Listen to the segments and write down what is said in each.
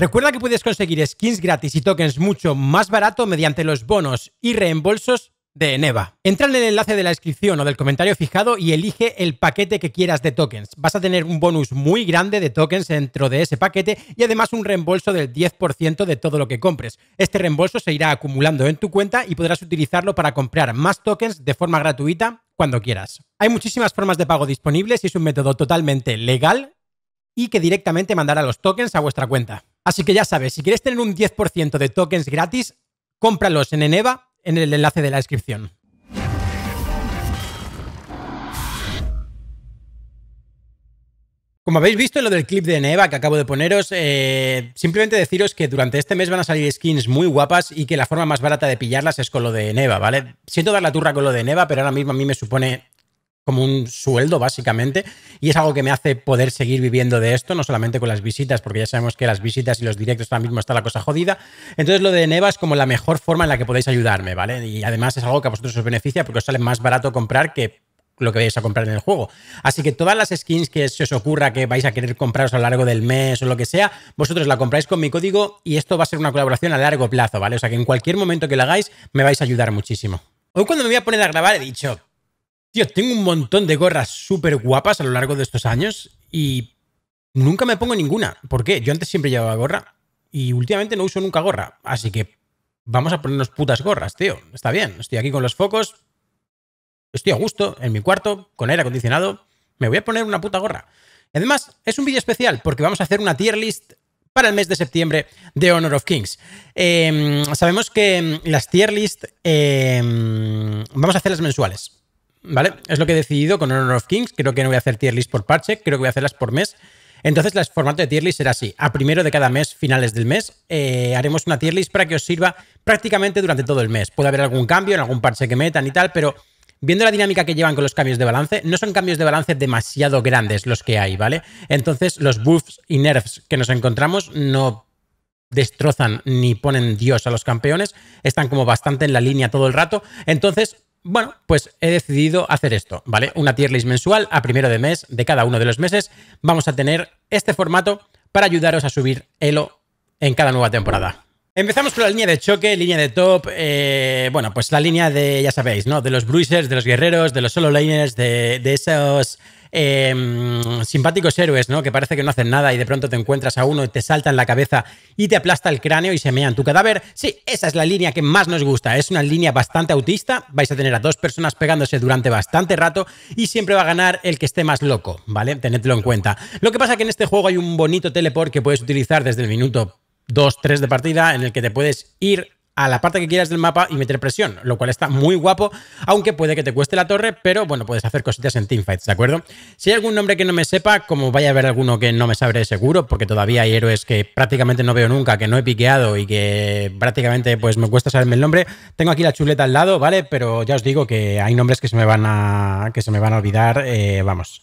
Recuerda que puedes conseguir skins gratis y tokens mucho más barato mediante los bonos y reembolsos de Eneva. Entra en el enlace de la descripción o del comentario fijado y elige el paquete que quieras de tokens. Vas a tener un bonus muy grande de tokens dentro de ese paquete y además un reembolso del 10% de todo lo que compres. Este reembolso se irá acumulando en tu cuenta y podrás utilizarlo para comprar más tokens de forma gratuita cuando quieras. Hay muchísimas formas de pago disponibles y es un método totalmente legal y que directamente mandará los tokens a vuestra cuenta. Así que ya sabes, si quieres tener un 10% de tokens gratis, cómpralos en Eneva en el enlace de la descripción. Como habéis visto en lo del clip de Eneva que acabo de poneros, eh, simplemente deciros que durante este mes van a salir skins muy guapas y que la forma más barata de pillarlas es con lo de Eneva, ¿vale? Siento dar la turra con lo de Eneva, pero ahora mismo a mí me supone como un sueldo básicamente y es algo que me hace poder seguir viviendo de esto, no solamente con las visitas, porque ya sabemos que las visitas y los directos ahora mismo está la cosa jodida. Entonces lo de Neva es como la mejor forma en la que podéis ayudarme, ¿vale? Y además es algo que a vosotros os beneficia porque os sale más barato comprar que lo que vais a comprar en el juego. Así que todas las skins que se os ocurra que vais a querer compraros a lo largo del mes o lo que sea, vosotros la compráis con mi código y esto va a ser una colaboración a largo plazo, ¿vale? O sea que en cualquier momento que lo hagáis me vais a ayudar muchísimo. Hoy cuando me voy a poner a grabar he dicho, Tío, tengo un montón de gorras súper guapas a lo largo de estos años y nunca me pongo ninguna. ¿Por qué? Yo antes siempre llevaba gorra y últimamente no uso nunca gorra. Así que vamos a ponernos putas gorras, tío. Está bien, estoy aquí con los focos, estoy a gusto en mi cuarto, con aire acondicionado. Me voy a poner una puta gorra. Además, es un vídeo especial porque vamos a hacer una tier list para el mes de septiembre de Honor of Kings. Em, sabemos que las tier list em, vamos a hacer las mensuales. ¿vale? Es lo que he decidido con Honor of Kings. Creo que no voy a hacer tier list por parche, creo que voy a hacerlas por mes. Entonces, el formato de tier list será así. A primero de cada mes, finales del mes, eh, haremos una tier list para que os sirva prácticamente durante todo el mes. Puede haber algún cambio en algún parche que metan y tal, pero viendo la dinámica que llevan con los cambios de balance, no son cambios de balance demasiado grandes los que hay, ¿vale? Entonces, los buffs y nerfs que nos encontramos no destrozan ni ponen Dios a los campeones, están como bastante en la línea todo el rato. Entonces, bueno, pues he decidido hacer esto, ¿vale? Una tier list mensual a primero de mes de cada uno de los meses. Vamos a tener este formato para ayudaros a subir Elo en cada nueva temporada. Empezamos con la línea de choque, línea de top, eh, bueno, pues la línea de, ya sabéis, ¿no? De los bruisers, de los guerreros, de los solo laners, de, esos em, simpáticos héroes, ¿no? Que parece que no hacen nada y de pronto te encuentras a uno y te salta en la cabeza y te aplasta el cráneo y se en tu cadáver. Sí, esa es la línea que más nos gusta. Es una línea bastante autista. Vais a tener a dos personas pegándose durante bastante rato y siempre va a ganar el que esté más loco, ¿vale? Tenedlo en cuenta. Lo que pasa es que en este juego hay un bonito teleport que puedes utilizar desde el minuto 2, 3 de partida, en el que te puedes ir a la parte que quieras del mapa y meter presión, lo cual está muy guapo, aunque puede que te cueste la torre, pero bueno, puedes hacer cositas en teamfights, ¿de acuerdo? Si hay algún nombre que no me sepa, como vaya a haber alguno que no me sabré seguro, porque todavía hay héroes que prácticamente no veo nunca, que no he piqueado y que prácticamente pues me cuesta saberme el nombre, tengo aquí la chuleta al lado, ¿vale? Pero ya os digo que hay nombres que se me van a, que se me van a olvidar, eh, vamos,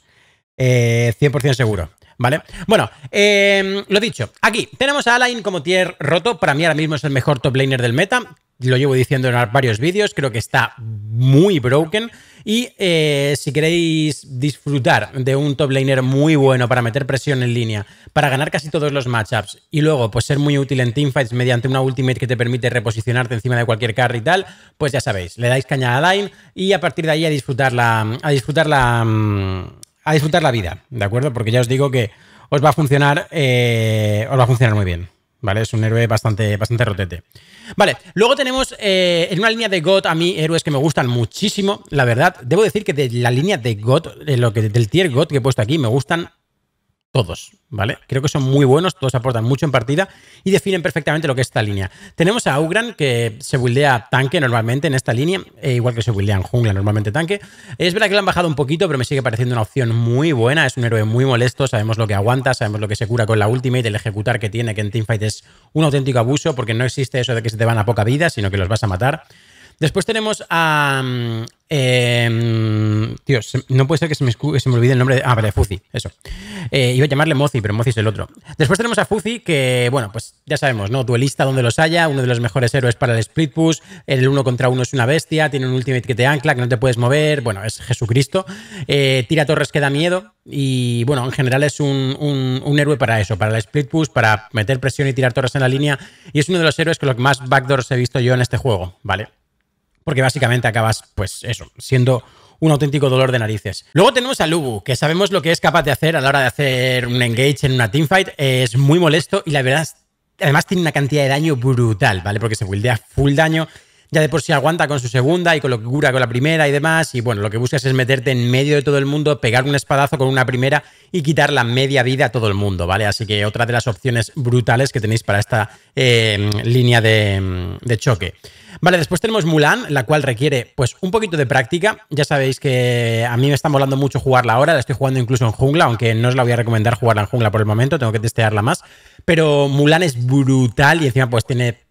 eh, 100% seguro. ¿vale? Bueno, em, lo dicho, aquí tenemos a Alain como tier roto, para mí ahora mismo es el mejor top laner del meta, lo llevo diciendo en varios vídeos, creo que está muy broken. Y eh, si queréis disfrutar de un top laner muy bueno para meter presión en línea, para ganar casi todos los matchups y luego pues ser muy útil en teamfights mediante una ultimate que te permite reposicionarte encima de cualquier carry y tal, pues ya sabéis, le dais caña a line y a partir de ahí a disfrutar a disfrutar la, mm, a disfrutar la vida, ¿de acuerdo? Porque ya os digo que os va a funcionar, eh, os va a funcionar muy bien. ¿Vale? Es un héroe bastante, bastante rotete. Vale, luego tenemos eh, en una línea de God, a mí héroes que me gustan muchísimo, la verdad. Debo decir que de la línea de God, lo que, del tier God que he puesto aquí, me gustan todos, ¿vale? Creo que son muy buenos, todos aportan mucho en partida y definen perfectamente lo que es esta línea. Tenemos a Ugran, que se buildea tanque normalmente en esta línea, eh, igual que se buildea en jungla normalmente tanque. Es verdad que lo han bajado un poquito, pero me sigue pareciendo una opción muy buena. Es un héroe muy molesto, sabemos lo que aguanta, sabemos lo que se cura con la ultimate, el ejecutar que tiene, que en teamfight es un auténtico abuso, porque no existe eso de que se te van a poca vida, sino que los vas a matar. Después tenemos a. Mm, em, tío, no puede ser que se me, olvide el nombre. De, ah, vale, Fuzzy, eso. Eh, iba a llamarle Mozi, pero Mozi es el otro. Después tenemos a Fuzzy, que, bueno, pues ya sabemos, ¿no? Duelista donde los haya, uno de los mejores héroes para el split push. El uno contra uno es una bestia, tiene un ultimate que te ancla, que no te puedes mover. Bueno, es Jesucristo. Eh, tira torres que da miedo. Y bueno, en general es un, un, héroe para eso, para el split push, para meter presión y tirar torres en la línea. Y es uno de los héroes con los que más backdoors he visto yo en este juego, ¿vale? porque básicamente acabas, pues eso, siendo un auténtico dolor de narices. Luego tenemos a Lubu, que sabemos lo que es capaz de hacer a la hora de hacer un engage en una teamfight. Es muy molesto y la verdad, además tiene una cantidad de daño brutal, ¿vale? Porque se buildea full daño. Ya de por sí aguanta con su segunda y con lo que cura con la primera y demás. Y bueno, lo que buscas es meterte en medio de todo el mundo, pegar un espadazo con una primera y quitar la media vida a todo el mundo, ¿vale? Así que otra de las opciones brutales que tenéis para esta eh, línea de choque. Vale, después tenemos Mulan, la cual requiere pues un poquito de práctica. Ya sabéis que a mí me está molando mucho jugarla ahora, la estoy jugando incluso en jungla, aunque no os la voy a recomendar jugarla en jungla por el momento, tengo que testearla más. Pero Mulan es brutal y encima pues tiene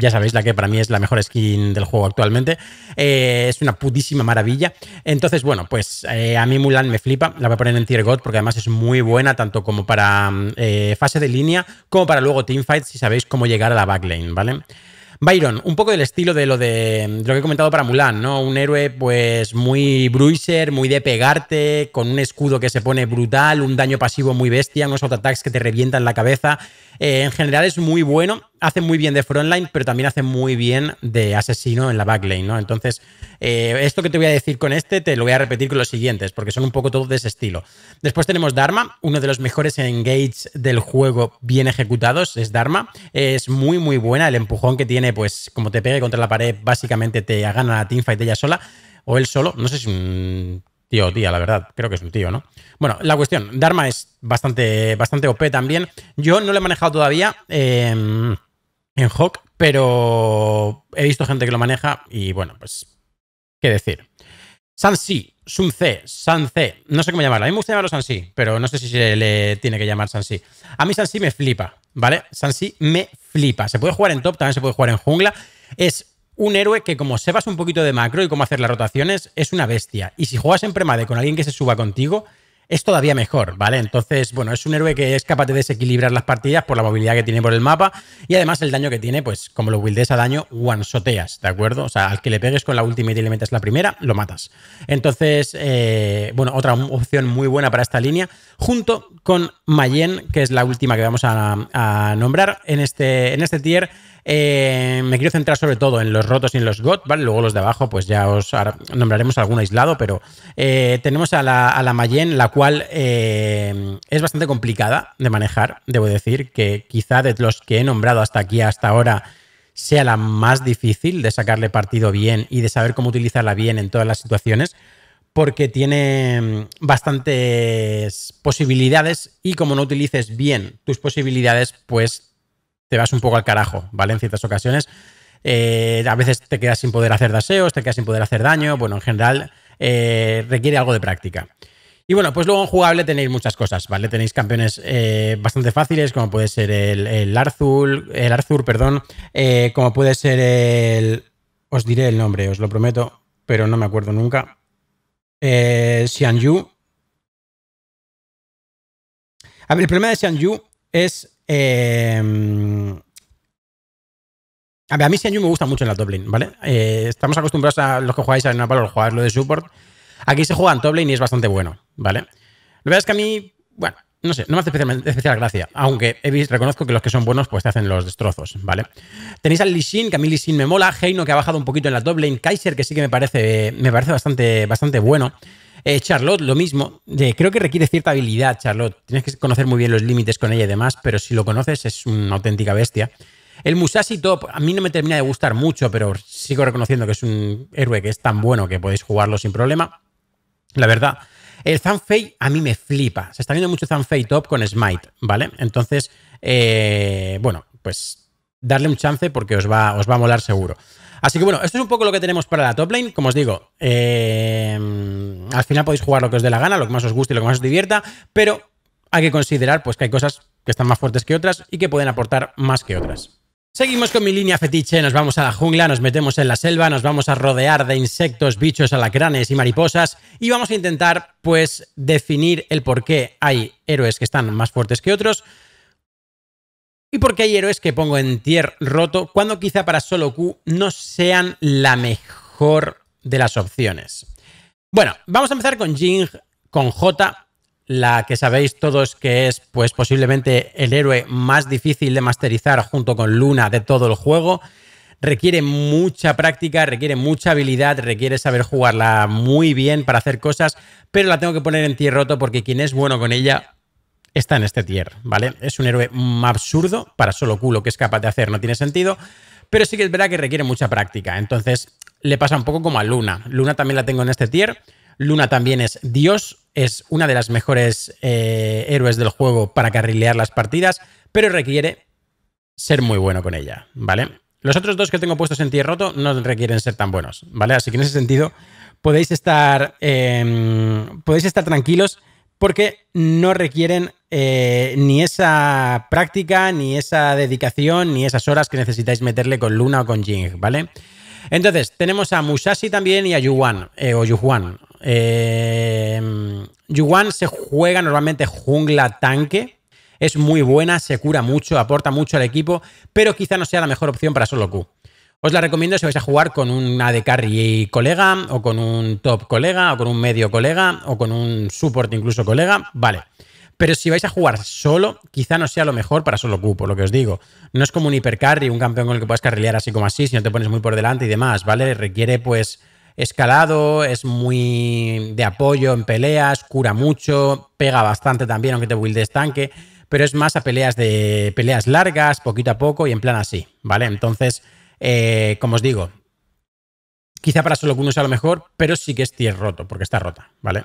ya sabéis, la que para mí es la mejor skin del juego actualmente. Eh, es una putísima maravilla. Entonces, bueno, pues eh, a mí Mulan me flipa. La voy a poner en Tier God porque además es muy buena tanto como para mm, eh, fase de línea como para luego teamfight si sabéis cómo llegar a la backlane, ¿vale? Byron, un poco del estilo de lo de, lo que he comentado para Mulan, ¿no? Un héroe, pues, muy bruiser, muy de pegarte, con un escudo que se pone brutal, un daño pasivo muy bestia, unos auto-attacks que te revientan la cabeza. Eh, en general es muy bueno hace muy bien de frontline, pero también hace muy bien de asesino en la backlane, ¿no? Entonces, eh, esto que te voy a decir con este, te lo voy a repetir con los siguientes, porque son un poco todos de ese estilo. Después tenemos Dharma, uno de los mejores engage del juego bien ejecutados, es Dharma. Es muy, muy buena, el empujón que tiene, pues como te pegue contra la pared, básicamente te gana la teamfight ella sola, o él solo, no sé si... un tío tía, la verdad. Creo que es un tío, ¿no? Bueno, la cuestión, Dharma es bastante, bastante OP también. Yo no lo he manejado todavía. Eh, en Hawk, pero he visto gente que lo maneja y bueno, pues, ¿qué decir? Sansi, Sunce, Sance, no sé cómo llamarlo. A mí me gusta llamarlo Sansi, pero no sé si se le tiene que llamar Sansi. A mí Sansi me flipa, ¿vale? Sansi me flipa. Se puede jugar en top, también se puede jugar en jungla. Es un héroe que como sepas un poquito de macro y cómo hacer las rotaciones, es una bestia. Y si juegas en premade con alguien que se suba contigo, es todavía mejor, ¿vale? Entonces, bueno, es un héroe que es capaz de desequilibrar las partidas por la movilidad que tiene por el mapa y además el daño que tiene, pues como lo buildes a daño, one soteas ¿de acuerdo? O sea, al que le pegues con la última y le metes la primera, lo matas. Entonces, eh, bueno, otra opción muy buena para esta línea, junto con Mayen, que es la última que vamos a, a nombrar en este, en este tier. Eh, me quiero centrar sobre todo en los rotos y en los GOT, ¿vale? Luego los de abajo, pues ya os nombraremos algún aislado, pero eh, tenemos a la, la Mayen, la cual eh, es bastante complicada de manejar, debo decir, que quizá de los que he nombrado hasta aquí, hasta ahora, sea la más difícil de sacarle partido bien y de saber cómo utilizarla bien en todas las situaciones porque tiene mm, bastantes posibilidades y como no utilices bien tus posibilidades, pues te vas un poco al carajo, ¿vale? En ciertas ocasiones. Eh, a veces te quedas sin poder hacer daseos, te quedas sin poder hacer daño. Bueno, en general eh, requiere algo de práctica. Y bueno, pues luego en jugable tenéis muchas cosas, ¿vale? Tenéis campeones eh, bastante fáciles, como puede ser el, el Arthur, el Arthur, perdón, como puede ser el. Os diré el nombre, os lo prometo, pero no me acuerdo nunca. Xian Yu. A ver, el problema de Xian Yu es Em, a a mí Shenyu este me gusta mucho en la top lane, ¿vale? Eh, estamos acostumbrados a los que jugáis a la a jugáis lo de support. Aquí se juega en top lane y es bastante bueno, ¿vale? Lo que es que a mí, bueno, no sé, no me hace especial, gracia, aunque he reconozco que los que son buenos pues te hacen los destrozos, ¿vale? Tenéis al Lishin, que a mí Lishin me mola, Heino que ha bajado un poquito en la top lane, Kaiser que sí que me parece, me parece bastante, bastante bueno. Eh, Charlotte, lo mismo. creo que requiere cierta habilidad, Charlotte. Tienes que conocer muy bien los límites con ella y demás, pero si lo conoces es una auténtica bestia. El Musashi Top, a mí no me termina de gustar mucho, pero sigo reconociendo que es un héroe que es tan bueno que podéis jugarlo sin problema. La verdad. El Zanfei a mí me flipa. Se está viendo mucho Zanfei top con Smite, ¿vale? Entonces, eh, bueno, pues darle un chance porque os va, os va a molar seguro. Así que bueno, esto es un poco lo que tenemos para la top lane. Como os digo, eh, al final podéis jugar lo que os dé la gana, lo que más os guste y lo que más os divierta, pero hay que considerar pues, que hay cosas que están más fuertes que otras y que pueden aportar más que otras. Seguimos con mi línea fetiche, nos vamos a la jungla, nos metemos en la selva, nos vamos a rodear de insectos, bichos, alacranes y mariposas y vamos a intentar pues definir el por qué hay héroes que están más fuertes que otros y por qué hay héroes que pongo en tier roto cuando quizá para solo Q no sean la mejor de las opciones. Bueno, vamos a empezar con Jing, con J, la que sabéis todos que es pues posiblemente el héroe más difícil de masterizar junto con Luna de todo el juego. Requiere mucha práctica, requiere mucha habilidad, requiere saber jugarla muy bien para hacer cosas, pero la tengo que poner en tier roto porque quien es bueno con ella está en este tier, ¿vale? Es un héroe absurdo para solo culo que es capaz de hacer, no tiene sentido, pero sí que es verdad que requiere mucha práctica, entonces le pasa un poco como a Luna. Luna también la tengo en este tier, Luna también es Dios, es una de las mejores eh, héroes del juego para carrilear las partidas, pero requiere ser muy bueno con ella, ¿vale? Los otros dos que tengo puestos en tierra roto no requieren ser tan buenos, ¿vale? Así que en ese sentido podéis estar, em, podéis estar tranquilos porque no requieren eh, ni esa práctica, ni esa dedicación, ni esas horas que necesitáis meterle con Luna o con Jing, ¿vale? Entonces, tenemos a Musashi también y a Yuan, eh, o Yuhuan. Eh, Yuan se juega normalmente jungla tanque. Es muy buena, se cura mucho, aporta mucho al equipo, pero quizá no sea la mejor opción para solo Q. Os la recomiendo si vais a jugar con un AD carry colega, o con un top colega, o con un medio colega, o con un support incluso colega. Vale. Pero si vais a jugar solo, quizá no sea lo mejor para solo Q, por lo que os digo. No es como un hipercarry, un campeón con el que puedas carrilear así como así, si no te pones muy por delante y demás, ¿vale? Requiere, pues, escalado, es muy de apoyo en peleas, cura mucho, pega bastante también, aunque te buildes tanque, pero es más a peleas de peleas largas, poquito a poco y en plan así, ¿vale? Entonces, eh, como os digo, quizá para solo uno sea lo mejor, pero sí que es tier roto, porque está rota, ¿vale?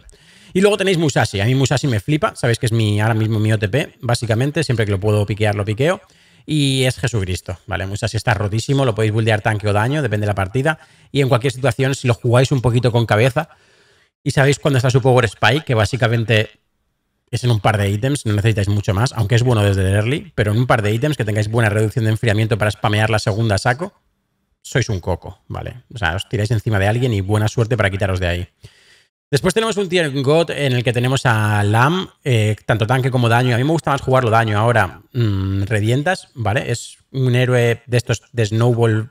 Y luego tenéis Musashi, a mí Musashi me flipa, sabéis que es mi ahora mismo mi OTP, básicamente, siempre que lo puedo piquear lo piqueo y es Jesucristo, ¿vale? Muchas si está rotísimo, lo podéis buldear tanque o daño, depende de la partida. Y en cualquier situación, si lo jugáis un poquito con cabeza y sabéis cuándo está su Power Spike, que básicamente es en un par de ítems, no necesitáis mucho más, aunque es bueno desde el early, pero en un par de ítems que tengáis buena reducción de enfriamiento para spamear la segunda saco, sois un coco, ¿vale? O sea, os tiráis encima de alguien y buena suerte para quitaros de ahí. Después tenemos un tier God en el que tenemos a Lam, eh, tanto tanque como daño. A mí me gusta más jugarlo daño ahora. Mm, revientas ¿vale? Es un héroe de estos de snowball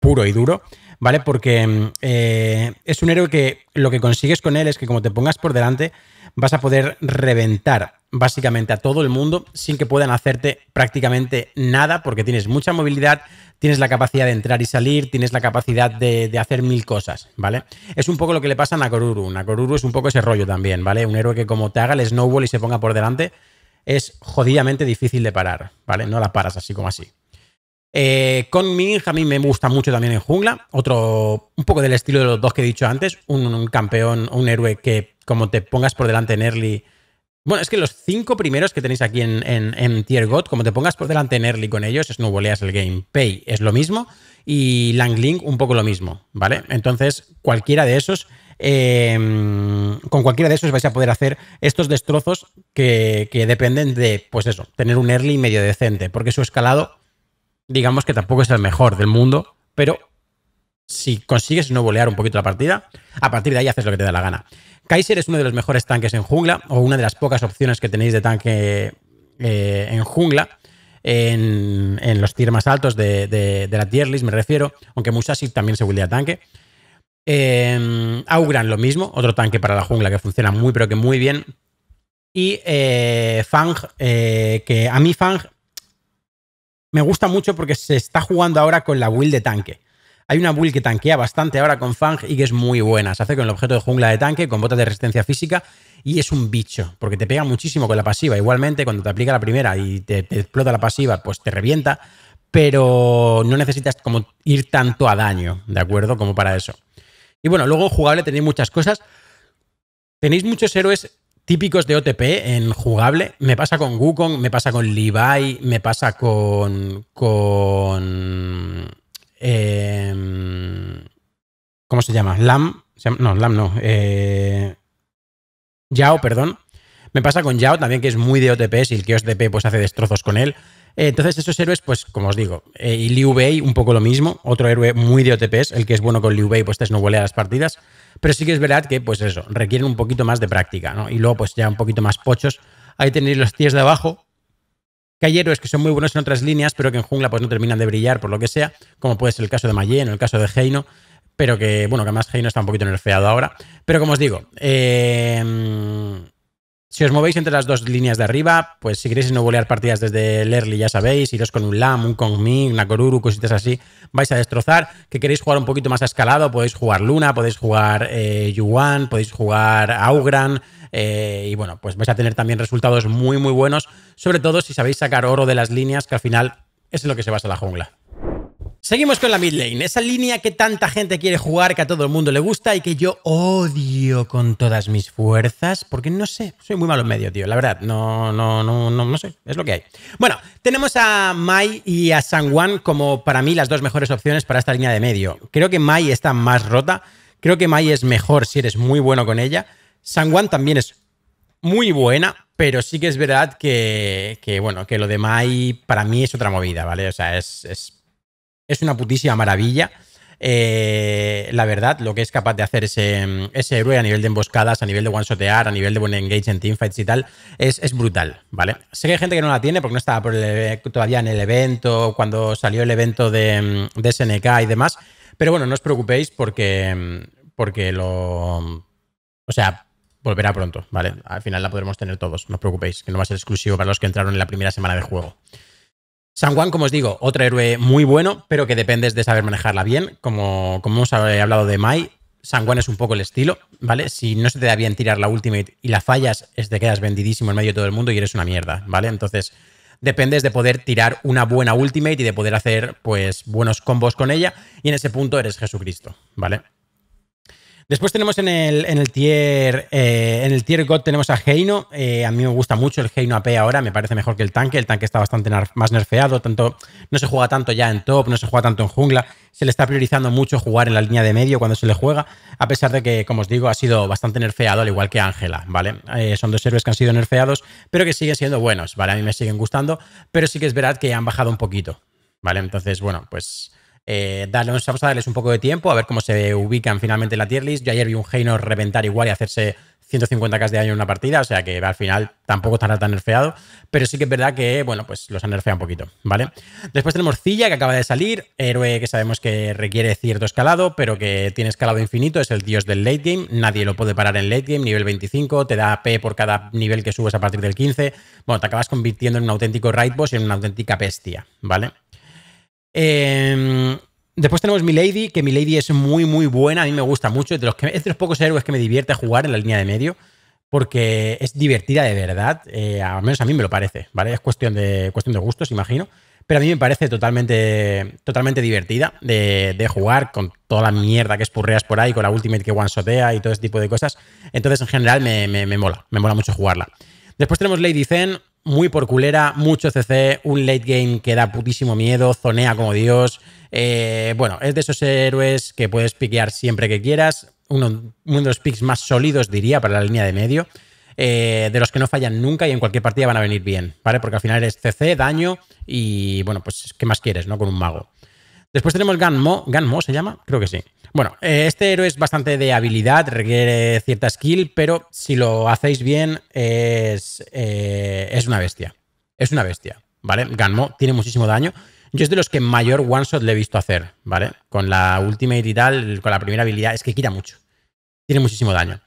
puro y duro. ¿vale? Porque mm, eh, es un héroe que lo que consigues con él es que como te pongas por delante, vas a poder reventar básicamente a todo el mundo sin que puedan hacerte prácticamente nada porque tienes mucha movilidad, tienes la capacidad de entrar y salir, tienes la capacidad de, de hacer mil cosas, ¿vale? Es un poco lo que le pasa a Nakoruru. Nakoruru es un poco ese rollo también, ¿vale? Un héroe que como te haga el snowball y se ponga por delante, es jodidamente difícil de parar, ¿vale? No la paras así como así. Eh, con mi a mí me gusta mucho también en jungla. Otro, un poco del estilo de los dos que he dicho antes. Un, campeón, un héroe que, como te pongas por delante en early. Bueno, es que los cinco primeros que tenéis aquí en, en, Tier God, como te pongas por delante en early con ellos, es snowboleas el game. Pay es lo mismo. Y Langling, un poco lo mismo, ¿vale? Entonces, cualquiera de esos. Em, con cualquiera de esos vais a poder hacer estos destrozos que, que, dependen de, pues eso, tener un early medio decente, porque su escalado digamos que tampoco es el mejor del mundo, pero si consigues no bolear un poquito la partida, a partir de ahí haces lo que te da la gana. Kaiser es uno de los mejores tanques en jungla, o una de las pocas opciones que tenéis de tanque eh, en jungla, en, los tier más altos de, la tier list, me refiero, aunque Musashi también se buildea tanque. Eh, em, Augran lo mismo, otro tanque para la jungla que funciona muy pero que muy bien. Y eh, Fang, eh, que a mí Fang me gusta mucho porque se está jugando ahora con la build de tanque. Hay una build que tanquea bastante ahora con Fang y que es muy buena. Se hace con el objeto de jungla de tanque, con botas de resistencia física y es un bicho, porque te pega muchísimo con la pasiva. Igualmente, cuando te aplica la primera y te, explota la pasiva, pues te revienta, pero no necesitas como ir tanto a daño, ¿de acuerdo? Como para eso. Y bueno, luego jugable tenéis muchas cosas. Tenéis muchos héroes típicos de OTP en jugable. Me pasa con Wukong, me pasa con Levi, me pasa con. con. Em, ¿Cómo se llama? LAM. No, LAM no. Eh, Yao, perdón. Me pasa con Yao también, que es muy de OTP, si el que OTP pues hace destrozos con él. Eh, entonces, esos héroes, pues, como os digo, eh, y Liu Bei, un poco lo mismo, otro héroe muy de OTPs el que es bueno con Liu Bei, pues te este a las partidas. Pero sí que es verdad que, pues eso, requieren un poquito más de práctica, ¿no? Y luego, pues ya un poquito más pochos. Ahí tenéis los tíos de abajo, que hay que son muy buenos en otras líneas, pero que en jungla pues no terminan de brillar por lo que sea, como puede ser el caso de Mayen o el caso de Heino, pero que, bueno, que además Heino está un poquito nerfeado ahora. Pero como os digo, eh, si os movéis entre las dos líneas de arriba, pues si queréis golear partidas desde el early, ya sabéis, iros con un LAM, un Ming, una Koruru, cositas así, vais a destrozar. Que queréis jugar un poquito más a escalado, podéis jugar Luna, podéis jugar eh, Yuan, podéis jugar Augran. Eh, y bueno, pues vais a tener también resultados muy, muy buenos, sobre todo si sabéis sacar oro de las líneas, que al final es en lo que se basa la jungla. Seguimos con la mid lane, esa línea que tanta gente quiere jugar, que a todo el mundo le gusta y que yo odio con todas mis fuerzas, porque no sé, soy muy malo en medio, tío, la verdad, no, no, no, no, no sé, es lo que hay. Bueno, tenemos a Mai y a San Juan como para mí las dos mejores opciones para esta línea de medio. Creo que Mai está más rota, creo que Mai es mejor si eres muy bueno con ella. San Juan también es muy buena, pero sí que es verdad que, bueno, que lo de Mai para mí es otra movida, ¿vale? O sea, es es una putísima maravilla. Eh, la verdad, lo que es capaz de hacer ese, ese héroe a nivel de emboscadas, a nivel de one-shotear, a nivel de buen engage en teamfights y tal, es, brutal, ¿vale? Sé que hay gente que no la tiene porque no estaba todavía en el evento, cuando salió el evento de, de, SNK y demás, pero bueno, no os preocupéis porque, porque lo... O sea, volverá pronto, ¿vale? Al final la podremos tener todos, no os preocupéis, que no va a ser exclusivo para los que entraron en la primera semana de juego. San Juan, como os digo, otro héroe muy bueno, pero que dependes de saber manejarla bien. Como, como hemos hablado de Mai, San Juan es un poco el estilo, ¿vale? Si no se te da bien tirar la ultimate y la fallas, es te quedas vendidísimo en medio de todo el mundo y eres una mierda, ¿vale? Entonces, dependes de poder tirar una buena ultimate y de poder hacer, pues, buenos combos con ella. Y en ese punto eres Jesucristo, ¿vale? Después tenemos en el, en el tier eh, en el tier God tenemos a Heino. Eh, a mí me gusta mucho el Heino AP ahora, me parece mejor que el tanque. El tanque está bastante más nerfeado, tanto, no se juega tanto ya en top, no se juega tanto en jungla. Se le está priorizando mucho jugar en la línea de medio cuando se le juega, a pesar de que, como os digo, ha sido bastante nerfeado, al igual que Ángela, ¿vale? Eh, son dos héroes que han sido nerfeados, pero que siguen siendo buenos, ¿vale? A mí me siguen gustando, pero sí que es verdad que han bajado un poquito, ¿vale? Entonces, bueno, pues eh, vamos a darles un poco de tiempo, a ver cómo se ubican finalmente en la tier list. Yo ayer vi un Heino reventar igual y hacerse 150k de daño en una partida, o sea que al final tampoco estará tan nerfeado, pero sí que es verdad que, bueno, pues los han nerfeado un poquito, ¿vale? Después tenemos Cilla, que acaba de salir, héroe que sabemos que requiere cierto escalado, pero que tiene escalado infinito, es el dios del late game, nadie lo puede parar en late game, nivel 25, te da P por cada nivel que subes a partir del 15, bueno, te acabas convirtiendo en un auténtico raid boss y en una auténtica bestia, ¿vale? Em, después tenemos Milady, que Milady es muy, muy buena. A mí me gusta mucho. Es de los, que, pocos héroes que me divierte jugar en la línea de medio. Porque es divertida de verdad. Eh, al menos a mí me lo parece. ¿vale? Es cuestión de, cuestión de gustos, imagino. Pero a mí me parece totalmente, totalmente divertida de, jugar con toda la mierda que espurreas por ahí, con la ultimate que one sotea y todo ese tipo de cosas. Entonces, en general, me, me, me mola. Me mola mucho jugarla. Después tenemos Lady Zen, muy por culera, mucho CC, un late game que da putísimo miedo, zonea como Dios. Eh, bueno, es de esos héroes que puedes piquear siempre que quieras. Uno, de los picks más sólidos, diría, para la línea de medio. Eh, de los que no fallan nunca y en cualquier partida van a venir bien, ¿vale? Porque al final es CC, daño y, bueno, pues, ¿qué más quieres, no? Con un mago. Después tenemos Ganmo, Ganmo se llama, creo que sí. Bueno, eh, este héroe es bastante de habilidad, requiere cierta skill, pero si lo hacéis bien es, eh, es una bestia. Es una bestia, ¿vale? Ganmo tiene muchísimo daño. Yo es de los que mayor one shot le he visto hacer, ¿vale? Con la ultimate y tal, con la primera habilidad, es que quita mucho. Tiene muchísimo daño.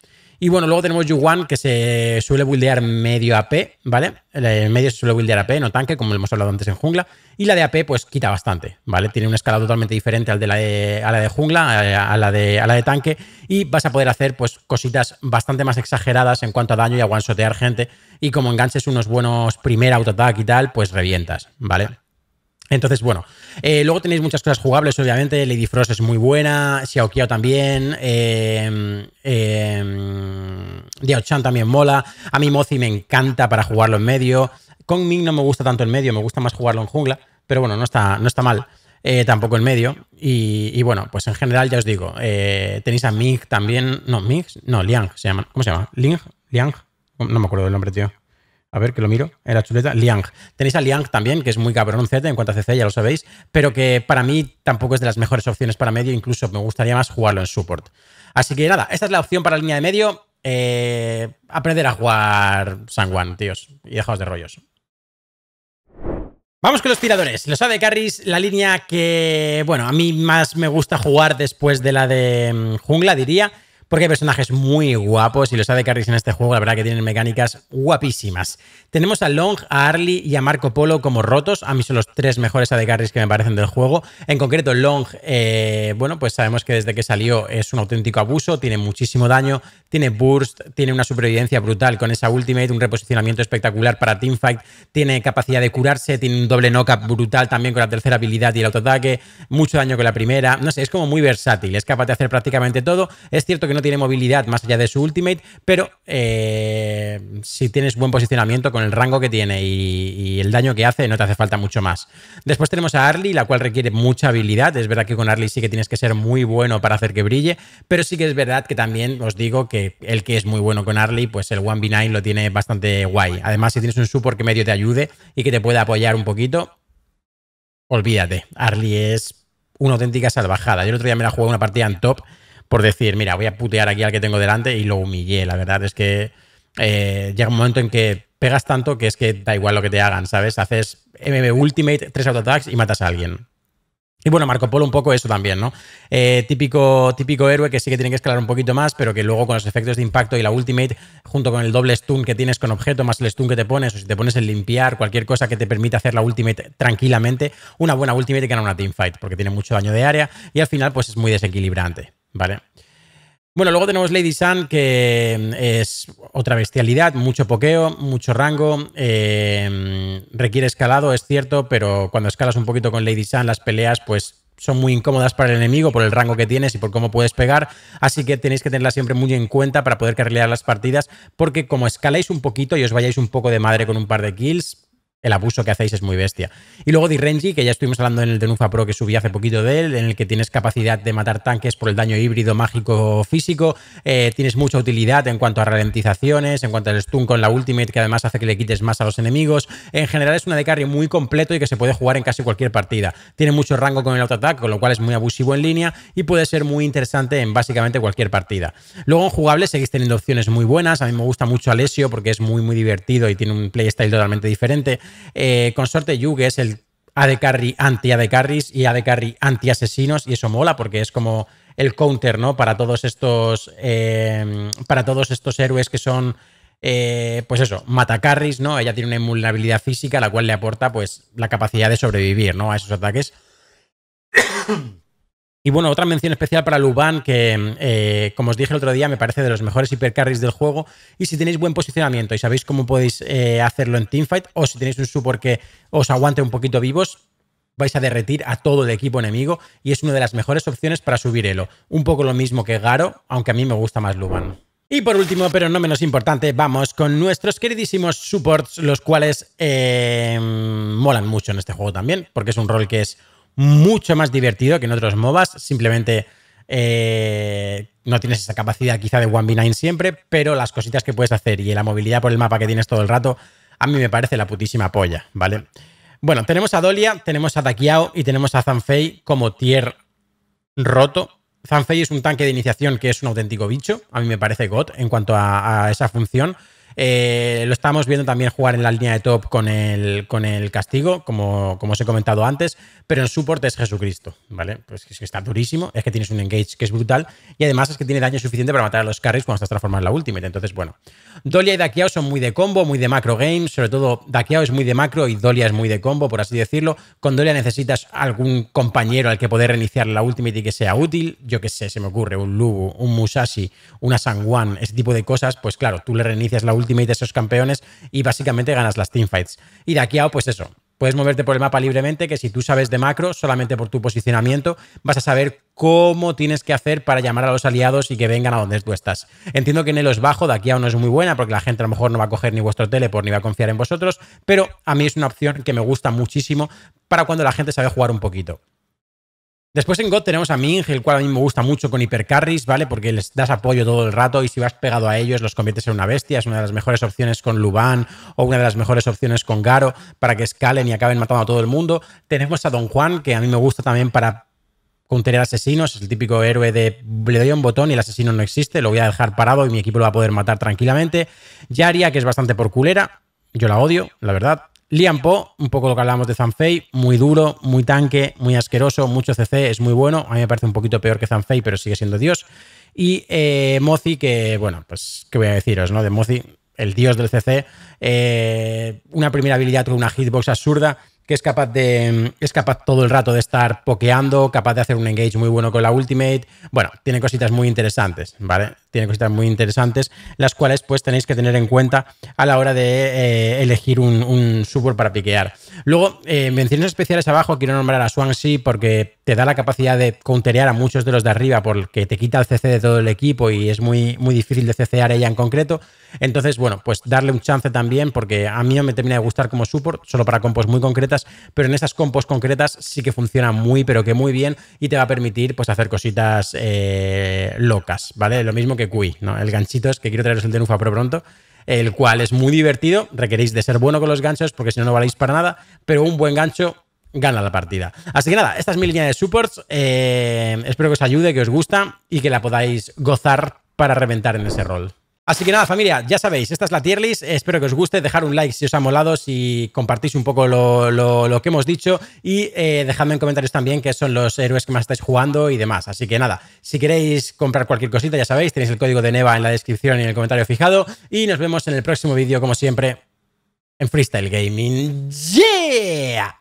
Y bueno, luego tenemos Yuan, que se suele buildear medio AP, ¿vale? El eh, medio se suele buildear AP, no tanque, como hemos hablado antes en jungla. Y la de AP, pues quita bastante, ¿vale? Tiene una escala totalmente diferente al de a la de jungla, a la de, a la de tanque. Y vas a poder hacer, pues, cositas bastante más exageradas en cuanto a daño y a one gente. Y como enganches unos buenos primer auto-attack y tal, pues revientas, ¿vale? Entonces, bueno, eh, luego tenéis muchas cosas jugables, obviamente. Lady Frost es muy buena, Xiao también, em, em, Diaochan también mola. A mí Mozi me encanta para jugarlo en medio. con Ming no me gusta tanto en medio, me gusta más jugarlo en jungla, pero bueno, no está, no está mal. Eh, tampoco en medio. Y, bueno, pues en general ya os digo, eh, tenéis a Ming también. No, Ming, no, Liang se llama. ¿Cómo se llama? ¿Ling? ¿Liang? No me acuerdo del nombre, tío a ver que lo miro, en la chuleta, Liang. Tenéis a Liang también, que es muy cabrón Z en cuanto a CC, ya lo sabéis, pero que para mí tampoco es de las mejores opciones para medio, incluso me gustaría más jugarlo en support. Así que nada, esta es la opción para la línea de medio. Eh, aprender a jugar San Juan, tíos, y dejaos de rollos. Vamos con los tiradores. Los de Carries, la línea que, bueno, a mí más me gusta jugar después de la de mm, jungla, diría porque hay personajes muy guapos y los AD Carries en este juego, la verdad que tienen mecánicas guapísimas. Tenemos a Long, a Arly y a Marco Polo como rotos. A mí son los tres mejores AD Carries que me parecen del juego. En concreto, Long, eh, bueno, pues sabemos que desde que salió es un auténtico abuso, tiene muchísimo daño, tiene burst, tiene una supervivencia brutal con esa ultimate, un reposicionamiento espectacular para teamfight, tiene capacidad de curarse, tiene un doble knockup brutal también con la tercera habilidad y el autoataque, mucho daño con la primera. No sé, es como muy versátil, es capaz de hacer prácticamente todo. Es cierto que no tiene movilidad más allá de su ultimate, pero eh, si tienes buen posicionamiento con el rango que tiene y, el daño que hace, no te hace falta mucho más. Después tenemos a Arly, la cual requiere mucha habilidad. Es verdad que con Arly sí que tienes que ser muy bueno para hacer que brille, pero sí que es verdad que también os digo que el que es muy bueno con Arly, pues el 1v9 lo tiene bastante guay. Además, si tienes un support que medio te ayude y que te pueda apoyar un poquito, olvídate. Arly es una auténtica salvajada. Yo el otro día me la jugué una partida en top por decir, mira, voy a putear aquí al que tengo delante y lo humillé. La verdad es que eh, llega un momento en que pegas tanto que es que da igual lo que te hagan, ¿sabes? Haces MM Ultimate, tres auto-attacks y matas a alguien. Y bueno, Marco Polo un poco eso también, ¿no? Eh, típico, típico héroe que sí que tiene que escalar un poquito más, pero que luego con los efectos de impacto y la ultimate, junto con el doble stun que tienes con objeto, más el stun que te pones, o si te pones el limpiar, cualquier cosa que te permita hacer la ultimate tranquilamente, una buena ultimate gana una teamfight, porque tiene mucho daño de área y al final pues es muy desequilibrante. Vale. Bueno, luego tenemos Lady Sun, que eh, es otra bestialidad, mucho pokeo, mucho rango, eh, requiere escalado, es cierto, pero cuando escalas un poquito con Lady Sun, las peleas pues son muy incómodas para el enemigo por el rango que tienes y por cómo puedes pegar, así que tenéis que tenerla siempre muy en cuenta para poder carrilear las partidas, porque como escaláis un poquito y os vayáis un poco de madre con un par de kills, el abuso que hacéis es muy bestia. Y luego D-Renji... que ya estuvimos hablando en el Denufa Pro que subí hace poquito de él, en el que tienes capacidad de matar tanques por el daño híbrido mágico físico, eh, tienes mucha utilidad en cuanto a ralentizaciones, en cuanto al stun con la ultimate, que además hace que le quites más a los enemigos. En general es una de carry muy completo y que se puede jugar en casi cualquier partida. Tiene mucho rango con el autoataque, con lo cual es muy abusivo en línea y puede ser muy interesante en básicamente cualquier partida. Luego en jugables seguís teniendo opciones muy buenas, a mí me gusta mucho Alessio porque es muy muy divertido y tiene un playstyle totalmente diferente. Eh, Consorte Yuge es el AD carry anti AD carries y AD carry anti asesinos, y eso mola porque es como el counter, ¿no? Para todos estos, eh, para todos estos héroes que son, eh, pues eso, matacarries, ¿no? Ella tiene una invulnerabilidad física, la cual le aporta, pues, la capacidad de sobrevivir, ¿no? A esos ataques. Y bueno, otra mención especial para Luban, que eh, como os dije el otro día, me parece de los mejores hipercarries del juego. Y si tenéis buen posicionamiento y sabéis cómo podéis eh, hacerlo en Teamfight, o si tenéis un support que os aguante un poquito vivos, vais a derretir a todo el equipo enemigo. Y es una de las mejores opciones para subir elo. Un poco lo mismo que Garo, aunque a mí me gusta más Luban. Y por último, pero no menos importante, vamos con nuestros queridísimos supports, los cuales eh, molan mucho en este juego también, porque es un rol que es mucho más divertido que en otros MOBAs. Simplemente eh, no tienes esa capacidad quizá de 1v9 siempre, pero las cositas que puedes hacer y la movilidad por el mapa que tienes todo el rato, a mí me parece la putísima polla, ¿vale? Bueno, tenemos a Dolia, tenemos a Taquiao y tenemos a Zanfei como tier roto. Zanfei es un tanque de iniciación que es un auténtico bicho, a mí me parece God en cuanto a esa función. Eh, lo estamos viendo también jugar en la línea de top con el, con el castigo, como, como os he comentado antes, pero en support es Jesucristo, ¿vale? Pues que está durísimo, es que tienes un engage que es brutal y además es que tiene daño suficiente para matar a los carries cuando estás transformando en la ultimate. Entonces, bueno, Dolia y Dakiao son muy de combo, muy de macro game, sobre todo Dakiao es muy de macro y Dolia es muy de combo, por así decirlo. Con Dolia necesitas algún compañero al que poder reiniciar la ultimate y que sea útil, yo que sé, se me ocurre, un Lubu, un Musashi, una Sangwan, ese tipo de cosas, pues claro, tú le reinicias la ultimate ultimate de esos campeones y básicamente ganas las teamfights. Y de aquí a pues eso, puedes moverte por el mapa libremente, que si tú sabes de macro, solamente por tu posicionamiento, vas a saber cómo tienes que hacer para llamar a los aliados y que vengan a donde tú estás. Entiendo que el os bajo, de aquí a no es muy buena, porque la gente a lo mejor no va a coger ni vuestro teleport ni va a confiar en vosotros, pero a mí es una opción que me gusta muchísimo para cuando la gente sabe jugar un poquito. Después en God tenemos a Ming, el cual a mí me gusta mucho con hipercarries, ¿vale? Porque les das apoyo todo el rato y si vas pegado a ellos los conviertes en una bestia. Es una de las mejores opciones con Luban o una de las mejores opciones con Garo para que escalen y acaben matando a todo el mundo. Tenemos a Don Juan, que a mí me gusta también para tener asesinos. Es el típico héroe de le doy un botón y el asesino no existe, lo voy a dejar parado y mi equipo lo va a poder matar tranquilamente. Yaria, que es bastante por culera. Yo la odio, la verdad. Liam Po, un poco lo que hablábamos de Zanfei, muy duro, muy tanque, muy asqueroso, mucho CC, es muy bueno. A mí me parece un poquito peor que Zanfei, pero sigue siendo Dios. Y eh, Mozi, que bueno, pues, ¿qué voy a deciros, no? De Mozi, el dios del CC, eh, una primera habilidad con una hitbox absurda que es capaz de. es capaz todo el rato de estar pokeando, capaz de hacer un engage muy bueno con la ultimate. Bueno, tiene cositas muy interesantes, ¿vale? Tiene cositas muy interesantes, las cuales pues tenéis que tener en cuenta a la hora de eh, elegir un, un, support para piquear. Luego, eh, menciones especiales abajo, quiero nombrar a Swansea porque te da la capacidad de counterear a muchos de los de arriba porque te quita el CC de todo el equipo y es muy, muy difícil de CCar ella en concreto. Entonces, bueno, pues darle un chance también porque a mí no me termina de gustar como support, solo para compos muy concretas pero en estas compos concretas sí que funciona muy, pero que muy bien y te va a permitir pues hacer cositas eh, locas, ¿vale? Lo mismo que Cui, ¿no? El ganchito es que quiero traeros el Tenufa Pro pronto el cual es muy divertido, requeréis de ser bueno con los ganchos porque si no no valéis para nada, pero un buen gancho gana la partida. Así que nada, esta es mi línea de supports, eh, espero que os ayude, que os gusta y que la podáis gozar para reventar en ese rol. Así que nada, familia, ya sabéis, esta es la tier list. Espero que os guste. Dejar un like si os ha molado, si compartís un poco lo, que hemos dicho. Y eh, dejadme en comentarios también qué son los héroes que más estáis jugando y demás. Así que nada, si queréis comprar cualquier cosita, ya sabéis, tenéis el código de Neva en la descripción y en el comentario fijado. Y nos vemos en el próximo vídeo, como siempre, en Freestyle Gaming. ¡Yeah!